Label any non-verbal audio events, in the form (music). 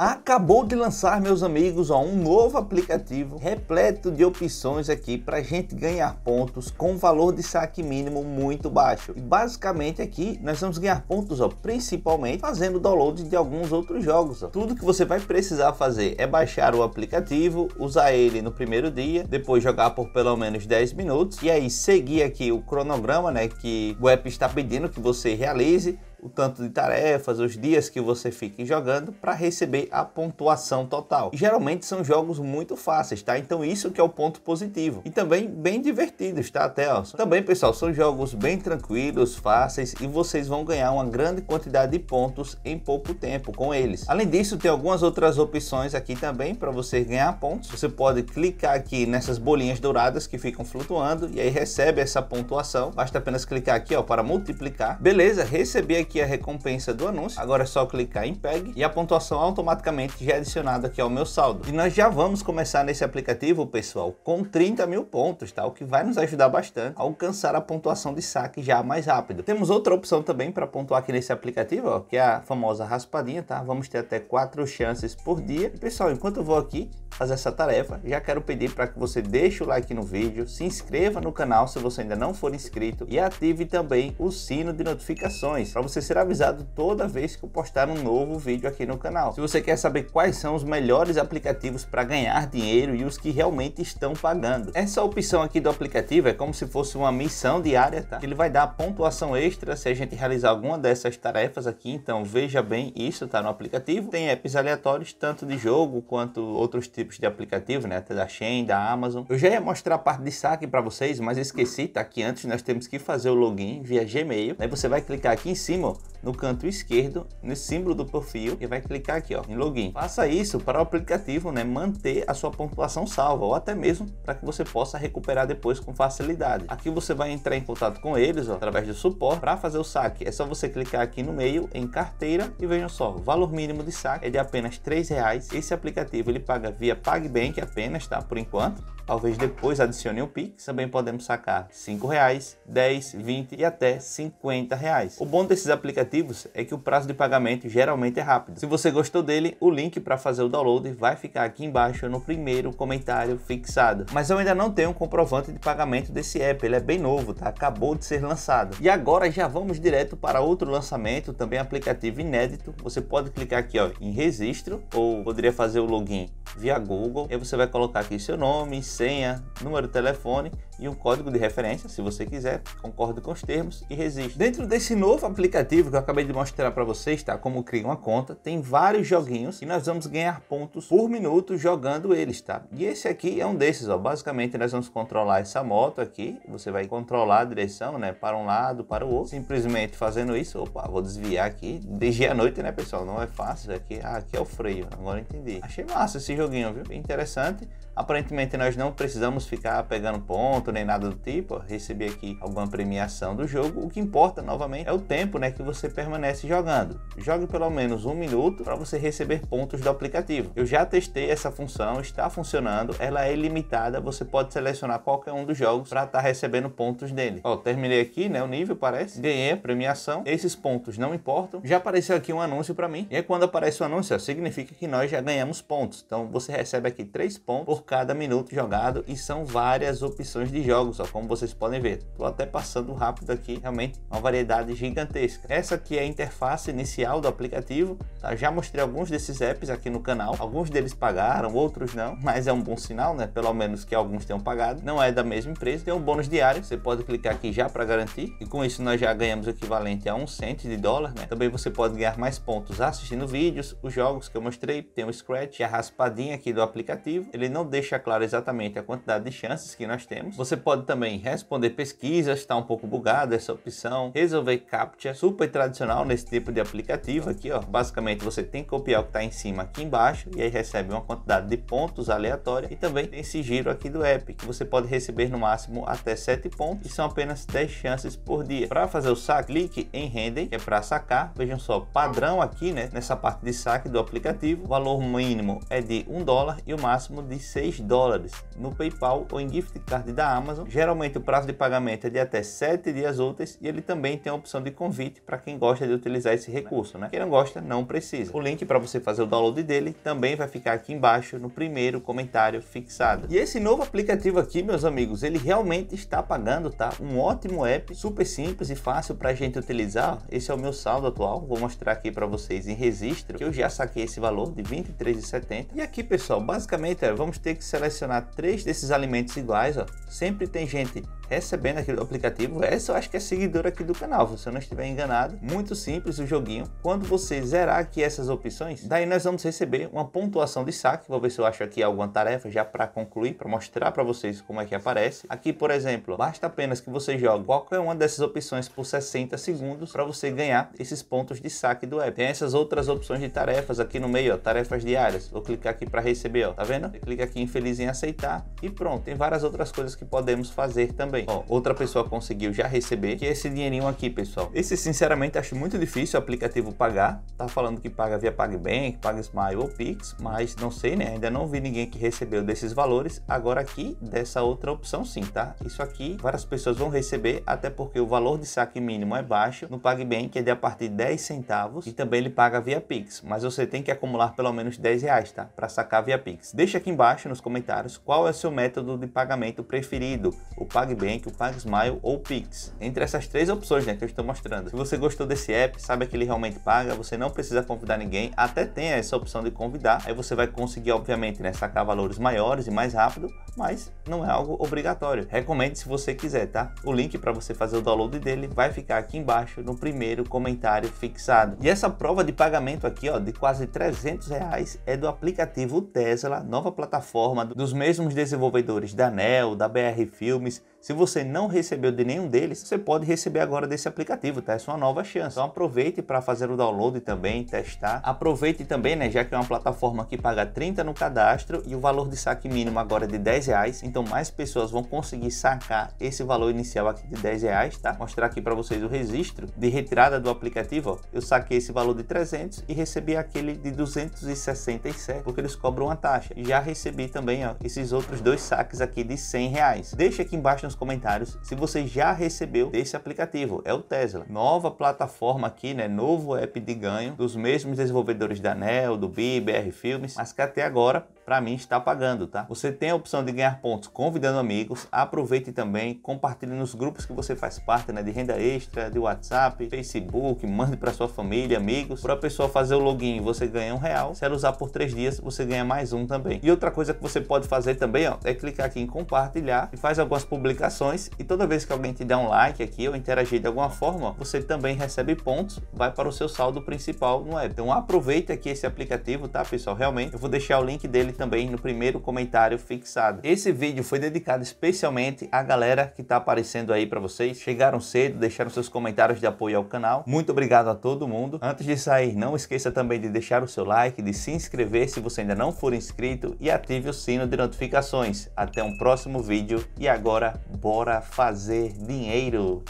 Acabou de lançar, meus amigos, ó, um novo aplicativo repleto de opções aqui para gente ganhar pontos com valor de saque mínimo muito baixo. E basicamente aqui nós vamos ganhar pontos, ó, principalmente fazendo download de alguns outros jogos. Ó. Tudo que você vai precisar fazer é baixar o aplicativo, usar ele no primeiro dia, depois jogar por pelo menos 10 minutos e aí seguir aqui o cronograma, né, que o app está pedindo que você realize o tanto de tarefas, os dias que você fique jogando para receber a pontuação total. E geralmente são jogos muito fáceis, tá? Então isso que é o ponto positivo. E também bem divertidos, tá, Telson? Também, pessoal, são jogos bem tranquilos, fáceis e vocês vão ganhar uma grande quantidade de pontos em pouco tempo com eles. Além disso, tem algumas outras opções aqui também para você ganhar pontos. Você pode clicar aqui nessas bolinhas douradas que ficam flutuando e aí recebe essa pontuação. Basta apenas clicar aqui, ó, para multiplicar. Beleza, recebi aqui aqui a é recompensa do anúncio. Agora é só clicar em PEG e a pontuação automaticamente já é adicionada aqui ao meu saldo. E nós já vamos começar nesse aplicativo, pessoal, com 30 mil pontos, tá? O que vai nos ajudar bastante a alcançar a pontuação de saque já mais rápido. Temos outra opção também para pontuar aqui nesse aplicativo, ó, que é a famosa raspadinha, tá? Vamos ter até quatro chances por dia. E, pessoal, enquanto eu vou aqui, fazer essa tarefa, já quero pedir para que você deixe o like no vídeo, se inscreva no canal se você ainda não for inscrito e ative também o sino de notificações para você ser avisado toda vez que eu postar um novo vídeo aqui no canal. Se você quer saber quais são os melhores aplicativos para ganhar dinheiro e os que realmente estão pagando. Essa opção aqui do aplicativo é como se fosse uma missão diária, tá? Ele vai dar pontuação extra se a gente realizar alguma dessas tarefas aqui, então veja bem isso, tá no aplicativo. Tem apps aleatórios tanto de jogo quanto outros tipos tipos de aplicativo, né? Até da Shein, da Amazon. Eu já ia mostrar a parte de saque para vocês, mas esqueci, tá aqui antes. Nós temos que fazer o login via Gmail. Aí você vai clicar aqui em cima, no canto esquerdo, no símbolo do perfil e vai clicar aqui, ó, em login. Faça isso para o aplicativo, né? Manter a sua pontuação salva ou até mesmo para que você possa recuperar depois com facilidade. Aqui você vai entrar em contato com eles, ó, através do suporte para fazer o saque. É só você clicar aqui no meio em carteira e vejam só, o valor mínimo de saque é de apenas R$ reais. Esse aplicativo ele paga via PagBank é apenas, tá? Por enquanto. Talvez depois adicione o Pix, também podemos sacar R$ reais, 10, 20 e até R$ reais. O bom desses aplicativos é que o prazo de pagamento geralmente é rápido. Se você gostou dele, o link para fazer o download vai ficar aqui embaixo no primeiro comentário fixado. Mas eu ainda não tenho um comprovante de pagamento desse app, ele é bem novo, tá? Acabou de ser lançado. E agora já vamos direto para outro lançamento, também aplicativo inédito. Você pode clicar aqui ó, em registro ou poderia fazer o login via Google, e você vai colocar aqui seu nome, senha, número de telefone e um código de referência, se você quiser, concorda com os termos e resiste. Dentro desse novo aplicativo que eu acabei de mostrar para vocês, tá? Como criar uma conta, tem vários joguinhos e nós vamos ganhar pontos por minuto jogando eles, tá? E esse aqui é um desses, ó. Basicamente nós vamos controlar essa moto aqui, você vai controlar a direção, né? Para um lado, para o outro, simplesmente fazendo isso, opa, vou desviar aqui. Desde a noite, né, pessoal? Não é fácil aqui. Ah, aqui é o freio, agora entendi. Achei massa esse joguinho, viu? Bem interessante. Aparentemente nós não precisamos ficar pegando ponto nem nada do tipo, ó, receber aqui alguma premiação do jogo. O que importa novamente é o tempo, né, que você permanece jogando. Jogue pelo menos um minuto para você receber pontos do aplicativo. Eu já testei essa função, está funcionando, ela é ilimitada, você pode selecionar qualquer um dos jogos para estar tá recebendo pontos dele. Ó, terminei aqui, né, o nível parece, ganhei a premiação, esses pontos não importam. Já apareceu aqui um anúncio para mim, e aí quando aparece o um anúncio, ó, significa que nós já ganhamos pontos. Então você recebe aqui três pontos por cada minuto jogado e são várias opções de de jogos, ó, como vocês podem ver. Estou até passando rápido aqui, realmente uma variedade gigantesca. Essa aqui é a interface inicial do aplicativo, tá? já mostrei alguns desses apps aqui no canal, alguns deles pagaram, outros não, (laughs) mas é um bom sinal, né? pelo menos que alguns tenham pagado. Não é da mesma empresa, tem um bônus diário, você pode clicar aqui já para garantir, e com isso nós já ganhamos o equivalente a um cento de dólar. Né? Também você pode ganhar mais pontos assistindo vídeos, os jogos que eu mostrei, tem o Scratch, a raspadinha aqui do aplicativo, ele não deixa claro exatamente a quantidade de chances que nós temos, você você pode também responder pesquisas, está um pouco bugado essa opção, resolver captcha, super tradicional nesse tipo de aplicativo aqui, ó. Basicamente você tem que copiar o que está em cima aqui embaixo e aí recebe uma quantidade de pontos aleatória e também tem esse giro aqui do app que você pode receber no máximo até 7 pontos e são apenas 10 chances por dia. Para fazer o saque, clique em render, que é para sacar. Vejam só, padrão aqui, né, nessa parte de saque do aplicativo, o valor mínimo é de 1 dólar e o máximo de 6 dólares no PayPal ou em gift card da Amazon. Geralmente o prazo de pagamento é de até 7 dias úteis e ele também tem a opção de convite para quem gosta de utilizar esse recurso, né? Quem não gosta, não precisa. O link para você fazer o download dele também vai ficar aqui embaixo no primeiro comentário fixado. E esse novo aplicativo aqui, meus amigos, ele realmente está pagando, tá? Um ótimo app, super simples e fácil para a gente utilizar. Esse é o meu saldo atual, vou mostrar aqui para vocês em registro que eu já saquei esse valor de 23,70. E aqui, pessoal, basicamente é, vamos ter que selecionar três desses alimentos iguais, ó, sempre tem gente recebendo aquele aplicativo. Essa eu acho que é seguidora aqui do canal, se eu não estiver enganado. Muito simples o joguinho. Quando você zerar aqui essas opções, daí nós vamos receber uma pontuação de saque. Vou ver se eu acho aqui alguma tarefa já para concluir, para mostrar para vocês como é que aparece. Aqui, por exemplo, basta apenas que você jogue qualquer uma dessas opções por 60 segundos para você ganhar esses pontos de saque do app. Tem essas outras opções de tarefas aqui no meio, ó, tarefas diárias. Vou clicar aqui para receber, ó, tá vendo? clica aqui em feliz em aceitar e pronto. Tem várias outras coisas que podemos fazer também também. Ó, outra pessoa conseguiu já receber, que é esse dinheirinho aqui, pessoal. Esse, sinceramente, acho muito difícil o aplicativo pagar. Tá falando que paga via PagBank, paga Smile ou Pix, mas não sei, né? Ainda não vi ninguém que recebeu desses valores. Agora aqui, dessa outra opção sim, tá? Isso aqui, várias pessoas vão receber, até porque o valor de saque mínimo é baixo. No PagBank é de a partir de 10 centavos e também ele paga via Pix, mas você tem que acumular pelo menos 10 reais, tá? Para sacar via Pix. Deixa aqui embaixo nos comentários qual é o seu método de pagamento preferido, o PagBank Nubank, o PagSmile ou o Pix. Entre essas três opções né, que eu estou mostrando. Se você gostou desse app, sabe que ele realmente paga, você não precisa convidar ninguém, até tem essa opção de convidar, aí você vai conseguir, obviamente, né, sacar valores maiores e mais rápido, mas não é algo obrigatório. Recomendo se você quiser, tá? O link para você fazer o download dele vai ficar aqui embaixo no primeiro comentário fixado. E essa prova de pagamento aqui, ó, de quase 300 reais é do aplicativo Tesla, nova plataforma dos mesmos desenvolvedores da NEL, da BR Filmes. Se você não recebeu de nenhum deles, você pode receber agora desse aplicativo, tá? Essa é uma nova chance. Então aproveite para fazer o download também, testar. Aproveite também, né, já que é uma plataforma que paga 30 no cadastro e o valor de saque mínimo agora é de 10 10 reais, então mais pessoas vão conseguir sacar esse valor inicial aqui de 10 reais, tá? Mostrar aqui para vocês o registro de retirada do aplicativo, ó. eu saquei esse valor de 300 e recebi aquele de 267, porque eles cobram uma taxa. Já recebi também, ó, esses outros dois saques aqui de 100 reais. Deixa aqui embaixo nos comentários se você já recebeu desse aplicativo, é o Tesla. Nova plataforma aqui, né? Novo app de ganho dos mesmos desenvolvedores da NEL, do BBR Filmes, mas que até agora para mim está pagando, tá? Você tem a opção de ganhar pontos convidando amigos, aproveite também, compartilhe nos grupos que você faz parte, né, de renda extra, de WhatsApp, Facebook, mande para sua família, amigos, para a pessoa fazer o login, você ganha um real, se ela usar por três dias, você ganha mais um também. E outra coisa que você pode fazer também, ó, é clicar aqui em compartilhar e faz algumas publicações e toda vez que alguém te der um like aqui ou interagir de alguma forma, você também recebe pontos, vai para o seu saldo principal no app. Então aproveita aqui esse aplicativo, tá, pessoal? Realmente, eu vou deixar o link dele também no primeiro comentário fixado. Esse vídeo foi dedicado especialmente à galera que está aparecendo aí para vocês. Chegaram cedo, deixaram seus comentários de apoio ao canal. Muito obrigado a todo mundo. Antes de sair, não esqueça também de deixar o seu like, de se inscrever se você ainda não for inscrito e ative o sino de notificações. Até um próximo vídeo e agora bora fazer dinheiro!